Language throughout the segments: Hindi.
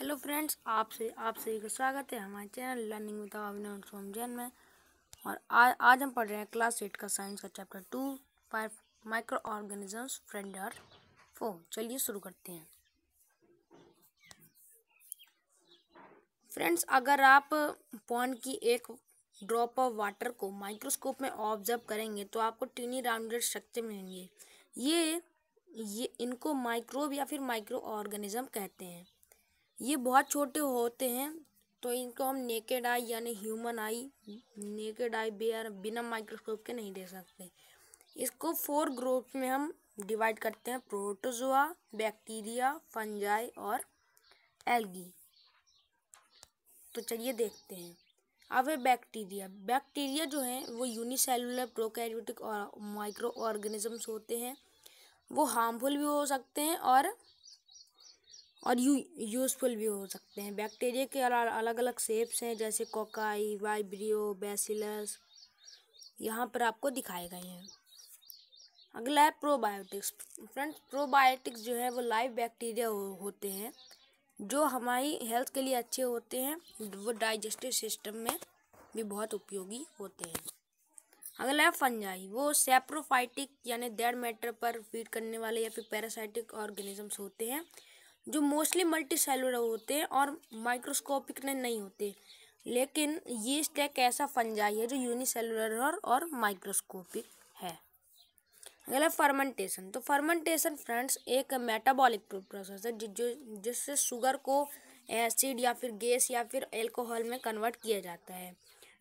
हेलो फ्रेंड्स आपसे आप सभी का स्वागत है हमारे channel learning with Abhinav from Jain में और आज आज हम पढ़ रहे हैं क्लास एट का साइंस का chapter two five microorganisms friend or foe चलिए शुरू करते हैं फ्रेंड्स अगर आप पॉन्ड की एक ड्रॉप ऑफ वाटर को माइक्रोस्कोप में ऑब्जर्व करेंगे तो आपको टीनी राउंडेड स्ट्रक्चर मिलेंगे ये ये इनको माइक्रोब या फिर माइक्रो ऑर्गेनिज्म कहते हैं ये बहुत छोटे होते हैं तो इनको हम नेकेड आई यानी human eye naked eye bare बिना माइक्रोस्कोप के नहीं दे सकते इसको फोर ग्रुप में हम डिवाइड करते हैं प्रोटोजोआ बैक्टीरिया फंजाई और एल्गी तो चलिए देखते हैं अब है बैक्टीरिया बैक्टीरिया जो है वो यूनिसेलुलर प्रोकैरियोटिक और माइक्रो ऑर्गेनिजम्स होते हैं वो हार्मफुल भी हो सकते हैं और और यू यूज़फुल भी हो सकते हैं बैक्टीरिया के अलग अलग शेप्स हैं जैसे कोकाई वाइब्रियो बेसिलस यहाँ पर आपको दिखाए गए हैं अगला है प्रोबायोटिक्स फ्रेंड्स प्रोबायोटिक्स जो है वो लाइव बैक्टीरिया हो, होते हैं जो हमारी हेल्थ के लिए अच्छे होते हैं वो डाइजेस्टिव सिस्टम में भी बहुत उपयोगी होते हैं अगला है फंजाई वो सेप्रोफाइटिक यानी डेड मैटर पर फीड करने वाले या फिर पैरासाइटिक ऑर्गेनिजम्स होते हैं जो मोस्टली मल्टी सेलुलर होते हैं और माइक्रोस्कोपिक ने नहीं होते लेकिन ये स्टैक ऐसा फंजाई है जो यूनिसेलुलर और, और माइक्रोस्कोपिक है अगला फर्मेंटेशन तो फर्मेंटेशन फ्रेंड्स एक मेटाबॉलिक प्रोसेस है जो जिससे शुगर को एसिड या फिर गैस या फिर एल्कोहल में कन्वर्ट किया जाता है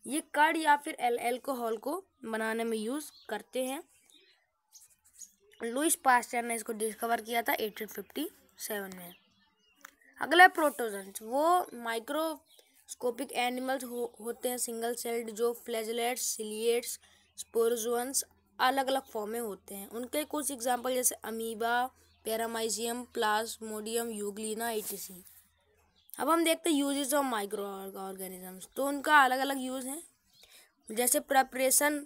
ये कड़ या फिर एल एल्कोहल को बनाने में यूज़ करते हैं लुइस पास्टर ने इसको डिस्कवर किया था एटीन फिफ्टी सेवन में अगला प्रोटोजेंट्स वो माइक्रोस्कोपिक एनिमल्स हो, होते हैं सिंगल सेल्ड जो फ्लैजलेट्स सिलियट्स स्पोरजोन्स अलग अलग फॉर्म में होते हैं उनके कुछ एग्जाम्पल जैसे amoeba plas plasmodium euglena etc अब हम देखते हैं यूजेस ऑफ माइक्रो ऑर्गेनिजम्स तो उनका अलग अलग यूज़ है जैसे preparation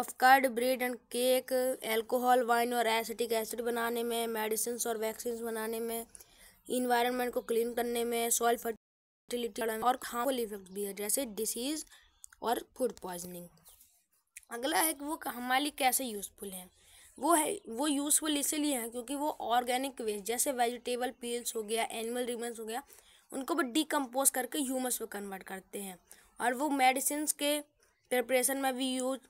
of curd bread and cake alcohol wine और एसिटिक एसिड बनाने में मेडिसिन और वैक्सीन बनाने में इन्वायरमेंट को क्लीन करने में सॉइल फर्टिलिटी और हार्मफुल इफेक्ट भी है जैसे डिसीज़ और फूड पॉइजनिंग अगला है कि वो हमारे लिए कैसे यूज़फुल है वो है वो यूज़फुल इसीलिए हैं क्योंकि वो ऑर्गेनिक वेस्ट जैसे वेजिटेबल पील्स हो गया एनिमल रिमेंस हो गया उनको भी डिकम्पोज करके ह्यूमस में कन्वर्ट करते हैं और वो मेडिसिन के प्रिपरेशन में भी यूज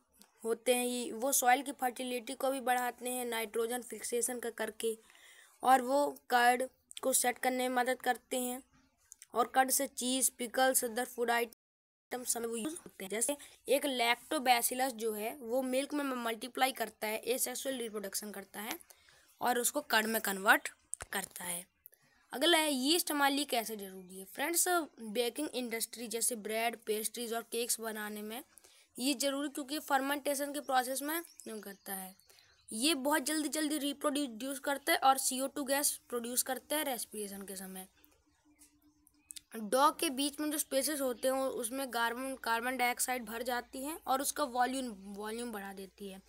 होते हैं ये वो सॉइल की फर्टिलिटी को भी बढ़ाते हैं नाइट्रोजन फिक्सेशन का करके और वो कर्ड को सेट करने में मदद करते हैं और कर्ड से cheese pickles other food item समय वो यूज होते हैं जैसे एक लैक्टोबैसिलस जो है वो मिल्क में मल्टीप्लाई करता है ए सेक्सुअल रिप्रोडक्शन करता है और उसको कर्ड में कन्वर्ट करता है अगला है यीस्ट हमारे लिए कैसे ज़रूरी है फ्रेंड्स बेकिंग इंडस्ट्री जैसे ब्रेड पेस्ट्रीज और केक्स बनाने में ये जरूरी क्योंकि फर्मेंटेशन के प्रोसेस में करता है ये बहुत जल्दी जल्दी रिप्रोड्यूस करता है और C O two gas produce करता है रेस्पिरेशन के समय डॉग के बीच में जो स्पेसेस होते हैं उसमें कार्बन कार्बन डाइऑक्साइड भर जाती है और उसका वॉल्यूम वॉल्यूम बढ़ा देती है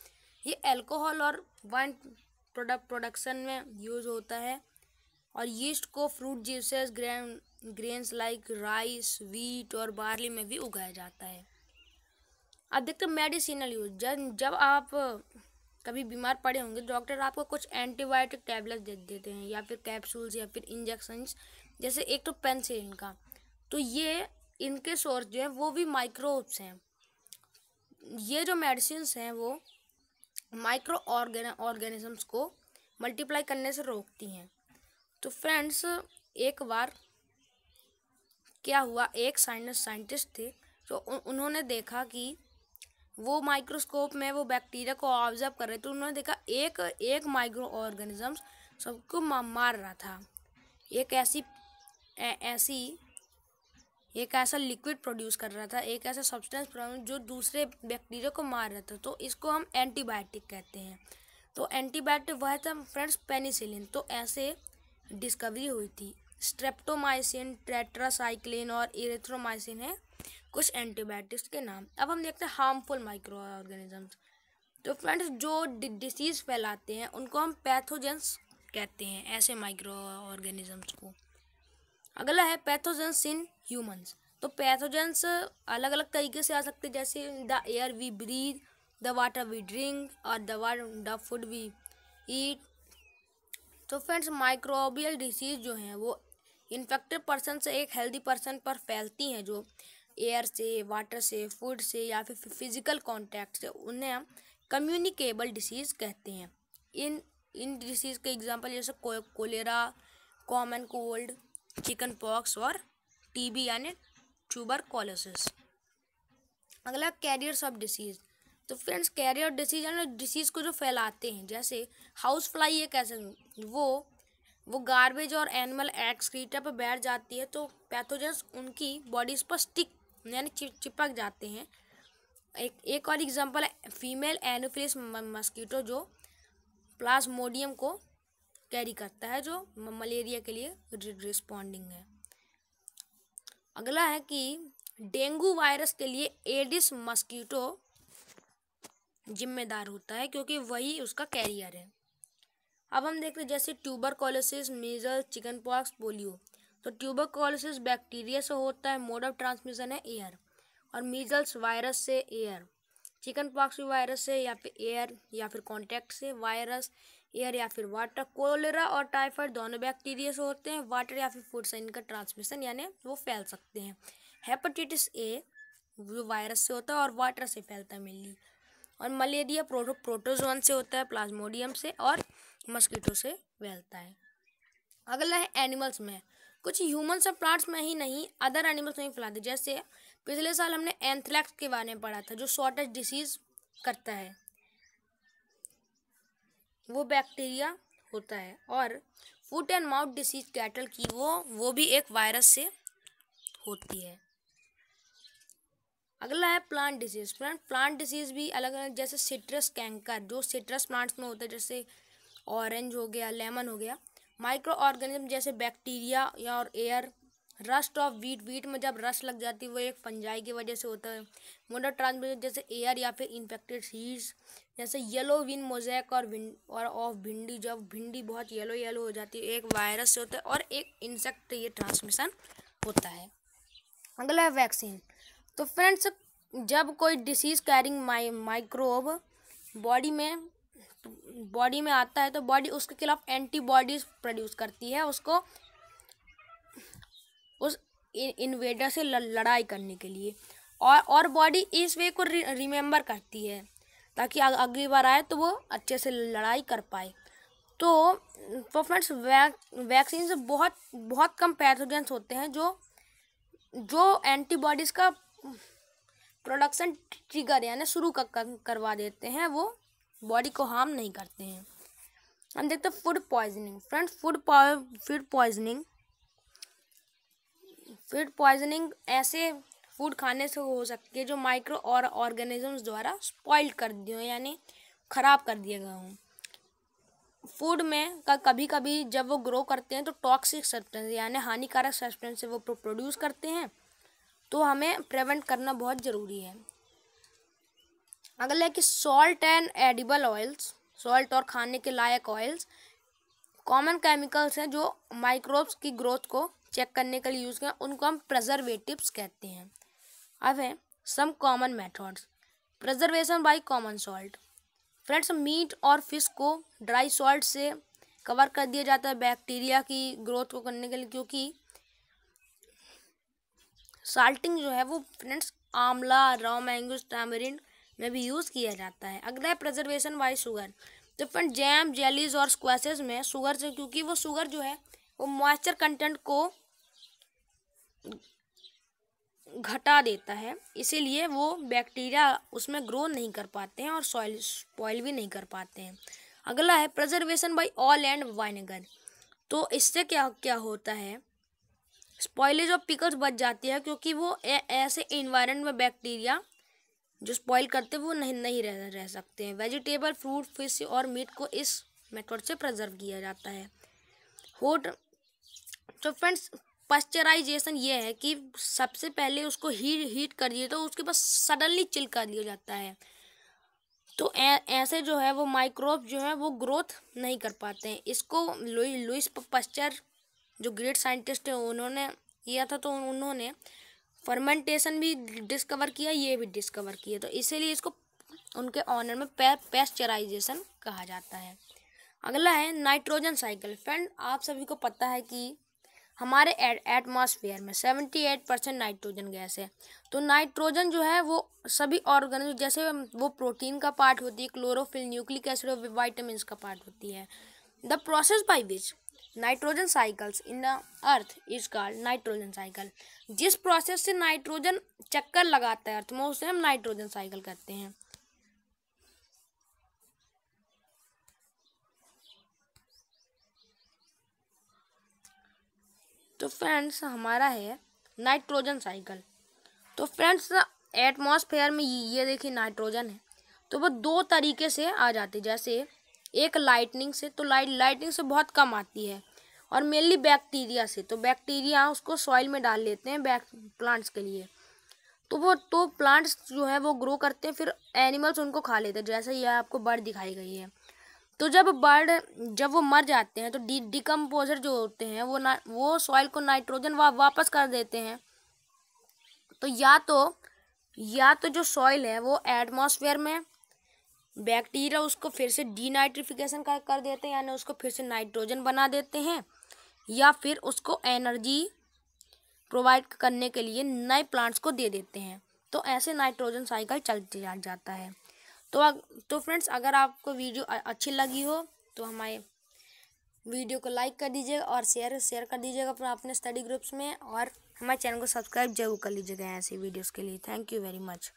ये अल्कोहल और वाइन प्रोडक्ट प्रोडक्शन में यूज़ होता है और यीस्ट को fruit juices grain grains like rice wheat और बार्ली में भी उगाया जाता है अधिकतर मेडिसिनल यूज जब जब आप कभी बीमार पड़े होंगे तो डॉक्टर आपको कुछ एंटीबायोटिक टैबलेट दे देते हैं या फिर कैप्सूल्स या फिर इंजेक्शंस जैसे एक तो पेंसिलिन का तो ये इनके सोर्स जो है वो भी माइक्रोब्स हैं ये जो मेडिसिन हैं वो माइक्रो ऑर्गेन ऑर्गेनिजम्स को मल्टीप्लाई करने से रोकती हैं तो फ्रेंड्स एक बार क्या हुआ एक साइनस साइंटिस्ट थे तो उन्होंने देखा कि वो माइक्रोस्कोप में वो बैक्टीरिया को ऑब्जर्व कर रहे थे उन्होंने देखा एक एक माइक्रो ऑर्गेनिजम्स सबको मार रहा था एक ऐसी ए, ऐसी एक ऐसा लिक्विड प्रोड्यूस कर रहा था एक ऐसा सब्सटेंस जो दूसरे बैक्टीरिया को मार रहा था तो इसको हम एंटीबायोटिक कहते हैं तो एंटीबायोटिक वह था फ्रेंड्स पेनिसिलिन तो ऐसे डिस्कवरी हुई थी स्ट्रेप्टोमाइसिन ट्रेट्रासाइक्लिन और इरेथ्रोमाइसिन है कुछ एंटीबायोटिक्स के नाम अब हम देखते हैं हार्मफुल माइक्रो ऑर्गेनिजम्स तो फ्रेंड्स जो डिसीज़ फैलाते हैं उनको हम पैथोजेंस कहते हैं ऐसे माइक्रो ऑर्गेनिजम्स को अगला है पैथोजेंस इन ह्यूमंस तो पैथोजेंस अलग अलग तरीके से आ सकते हैं जैसे the air we breathe the water we drink और the the food we eat तो फ्रेंड्स माइक्रोबियल डिसीज जो हैं वो इन्फेक्टेड पर्सन से एक हेल्दी पर्सन पर फैलती हैं जो एयर से वाटर से फूड से या फिर फिजिकल कॉन्टैक्ट से उन्हें हम कम्युनिकेबल डिसीज़ कहते हैं इन इन डिसीज़ के एग्जांपल जैसे को, cholera common cold chicken pox और टीबी यानी ट्यूबर कोलोसिस अगला कैरियर्स ऑफ डिसीज़ तो फ्रेंड्स कैरियर डिसीज यानी डिसीज़ को जो फैलाते हैं जैसे हाउस फ्लाई ये कैसे वो वो गार्बेज और एनिमल एक्सक्रीटा पर बैठ जाती है तो पैथोजेंस उनकी बॉडीज़ पर स्टिक यानी चिपक जाते हैं एक एक और एग्जांपल है फीमेल एनोफिलिस मस्कीटो जो प्लाज्मोडियम को कैरी करता है जो मलेरिया के लिए रिस्पॉन्डिंग है अगला है कि डेंगू वायरस के लिए एडिस मस्कीटो जिम्मेदार होता है क्योंकि वही उसका कैरियर है अब हम देख रहे जैसे tuberculosis measles chicken pox polio तो ट्यूबरकोलोसिस बैक्टीरिया से होता है मोड ऑफ ट्रांसमिशन है एयर और मीजल्स वायरस से एयर चिकन पॉक्स भी वायरस से या फिर एयर या फिर कॉन्टैक्ट से वायरस एयर या फिर वाटर कोलेरा और टाइफाइड दोनों बैक्टीरिया से होते हैं वाटर या फिर फूड से इनका ट्रांसमिशन यानी वो फैल सकते हैं हेपेटाइटिस ए जो वायरस से होता है और वाटर से फैलता है मेनली और मलेरिया प्रोटो प्रोटोजोन से होता है प्लाज्मोडियम से और मस्कीटो से फैलता है अगला है एनिमल्स में कुछ ह्यूमन्स और प्लांट्स में ही नहीं अदर एनिमल्स में भी फैलाते जैसे पिछले साल हमने एंथ्रैक्स के बारे में पढ़ा था जो शॉर्टेज डिसीज करता है वो बैक्टीरिया होता है और foot and mouth disease cattle की वो वो भी एक वायरस से होती है अगला है plant disease plant plant disease भी अलग अलग जैसे सिट्रस कैंकर जो सिट्रस प्लांट्स में होता है जैसे ऑरेंज हो गया लेमन हो गया माइक्रो ऑर्गेनिज्म जैसे बैक्टीरिया या और air rust of wheat wheat में जब रस्ट लग जाती है वो एक पंजाई की वजह से होता है मोटर ट्रांसमिशन जैसे एयर या फिर इन्फेक्टेड सीड्स जैसे येलो विन मोजैक और और ऑफ भिंडी जब भिंडी बहुत येलो येलो हो जाती है एक वायरस से होता है और एक इंसेक्ट ये ट्रांसमिशन होता है अगला है वैक्सीन तो फ्रेंड्स जब कोई डिसीज़ कैरिंग माइक्रोब बॉडी में बॉडी में आता है तो बॉडी उसके खिलाफ एंटीबॉडीज प्रोड्यूस करती है उसको उस इन्वेडर से लड़ाई करने के लिए और और बॉडी इस वे को रिमेंबर करती है ताकि अगली बार आए तो वो अच्छे से लड़ाई कर पाए तो फ्रेंड्स वैक्सीन से बहुत बहुत कम पैथोजेंस होते हैं जो जो एंटीबॉडीज़ का प्रोडक्शन ट्रिगर यानी शुरू कर, कर, करवा देते हैं वो बॉडी को हार्म नहीं करते हैं हम देखते हैं food poisoning friends food food poisoning food poisoning ऐसे फूड खाने से हो सकती है जो माइक्रो और ऑर्गेनिजम्स द्वारा स्पॉइल कर दिए यानी ख़राब कर दिए गए हों फूड में का कभी कभी जब वो ग्रो करते हैं तो टॉक्सिक सब्सटेंस यानी हानिकारक सब्सटेंस से वो प्रोड्यूस करते हैं तो हमें प्रिवेंट करना बहुत ज़रूरी है अगला है कि salt and edible oils salt और खाने के लायक ऑयल्स कॉमन केमिकल्स हैं जो माइक्रोब्स की ग्रोथ को चेक करने के लिए यूज़ करें उनको हम प्रजर्वेटिव्स कहते हैं अब है some common methods preservation by common salt friends meat और फिश को ड्राई सॉल्ट से कवर कर दिया जाता है बैक्टीरिया की ग्रोथ को करने के लिए क्योंकि साल्टिंग जो है वो फ्रेंड्स आंवला रॉ मैंगोज टैमरिन में भी यूज़ किया जाता है अगला है प्रजर्वेशन बाई शुगर तो फ्रेंड जैम जेलीज और स्क्वैसेस में शुगर से क्योंकि वो शुगर जो है वो मॉइस्चर कंटेंट को घटा देता है इसीलिए वो बैक्टीरिया उसमें ग्रो नहीं कर पाते हैं और सॉइल स्पॉइल भी नहीं कर पाते हैं अगला है preservation by oil and vinegar तो इससे क्या क्या होता है स्पॉइलेज और पिकल्स बच जाती है क्योंकि वो ऐसे इन्वायरमेंट में बैक्टीरिया जो स्पॉइल करते वो नहीं नहीं रह, रह सकते हैं वेजिटेबल फ्रूट फिश और मीट को इस मेथड से प्रजर्व किया जाता है होट तो फ्रेंड्स पास्चराइजेशन ये है कि सबसे पहले उसको हीट हीट कर दिए तो उसके बाद सडनली चिल कर दिया जाता है तो ऐसे जो है वो माइक्रोब जो है वो ग्रोथ नहीं कर पाते हैं इसको लुइस लुइस जो ग्रेट साइंटिस्ट हैं उन्होंने किया था तो उन्होंने फर्मेंटेशन भी डिस्कवर किया ये भी डिस्कवर किया तो इसीलिए इसको उनके ऑनर में पे, पेस्चराइजेशन कहा जाता है अगला है नाइट्रोजन साइकिल फ्रेंड आप सभी को पता है कि हमारे एटमॉस्फेयर में seventy eight percent nitrogen gas है तो नाइट्रोजन जो है वो सभी ऑर्गेनिज जैसे वो प्रोटीन का पार्ट होती है क्लोरोफिल न्यूक्लिक एसिड और वाइटामस का पार्ट होती है the process by which nitrogen cycles in the earth is called nitrogen cycle जिस प्रोसेस से नाइट्रोजन चक्कर लगाता है अर्थ में उसे हम नाइट्रोजन साइकिल कहते हैं तो फ्रेंड्स हमारा है नाइट्रोजन साइकिल तो फ्रेंड्स एटमॉस्फेयर में ये देखिए नाइट्रोजन है तो वो दो तरीके से आ जाते जैसे एक लाइटनिंग से तो लाइट लाइटनिंग से बहुत कम आती है और मेनली बैक्टीरिया से तो बैक्टीरिया उसको सॉइल में डाल लेते हैं बैक प्लांट्स के लिए तो वो तो प्लांट्स जो है वो ग्रो करते हैं फिर एनिमल्स उनको खा लेते हैं जैसे यह आपको बर्ड दिखाई गई है तो जब बर्ड जब वो मर जाते हैं तो डी डिकम्पोजर जो होते हैं वो ना वो सॉइल को नाइट्रोजन वा, वापस कर देते हैं तो या तो या तो जो सॉइल है वो एटमॉस्फेयर में बैक्टीरिया उसको फिर से डीनाइट्रिफिकेशन कर कर देते हैं यानी उसको फिर से नाइट्रोजन बना देते हैं या फिर उसको एनर्जी प्रोवाइड करने के लिए नए प्लांट्स को दे देते हैं तो ऐसे नाइट्रोजन साइकिल चलते जा जाता है तो तो फ्रेंड्स अगर आपको वीडियो अच्छी लगी हो तो हमारे वीडियो को लाइक कर दीजिएगा और शेयर शेयर कर दीजिएगा अपने अपने स्टडी ग्रुप्स में और हमारे चैनल को सब्सक्राइब जरूर कर लीजिएगा ऐसी वीडियोस के लिए थैंक यू वेरी मच